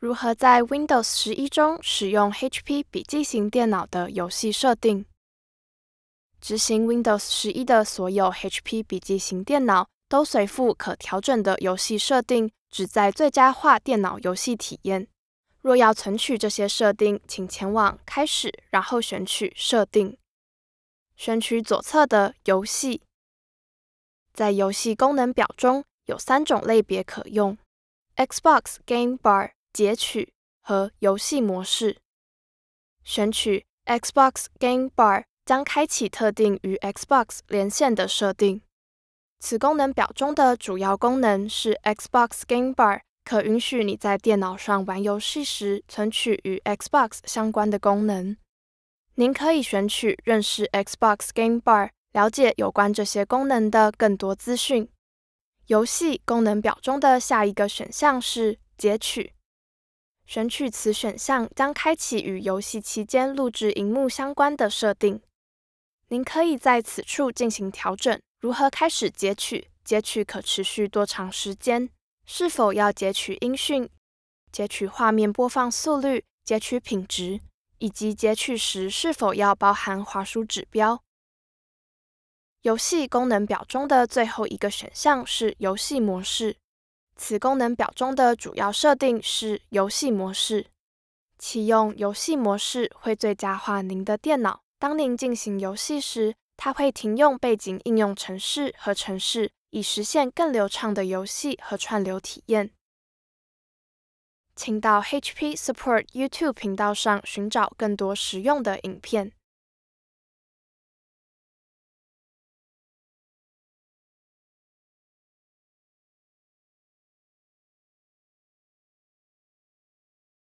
如何在 Windows 十一中使用 HP 笔记型电脑的游戏设定？执行 Windows 十一的所有 HP 笔记型电脑都随附可调整的游戏设定，旨在最佳化电脑游戏体验。若要存取这些设定，请前往开始，然后选取设定，选取左侧的游戏。在游戏功能表中有三种类别可用：Xbox Game Bar。截取和游戏模式。选取 Xbox Game Bar 将开启特定与 Xbox 连线的设定。此功能表中的主要功能是 Xbox Game Bar 可允许你在电脑上玩游戏时存取与 Xbox 相关的功能。您可以选取认识 Xbox Game Bar，了解有关这些功能的更多资讯。游戏功能表中的下一个选项是截取。选取此选项将开启与游戏期间录制荧幕相关的设定。您可以在此处进行调整：如何开始截取、截取可持续多长时间、是否要截取音讯、截取画面播放速率、截取品质，以及截取时是否要包含滑鼠指标。游戏功能表中的最后一个选项是游戏模式。此功能表中的主要设定是游戏模式。启用游戏模式会最佳化您的电脑。当您进行游戏时，它会停用背景应用程式和程式，以实现更流畅的游戏和串流体验。请到 HP Support YouTube 频道上寻找更多实用的影片。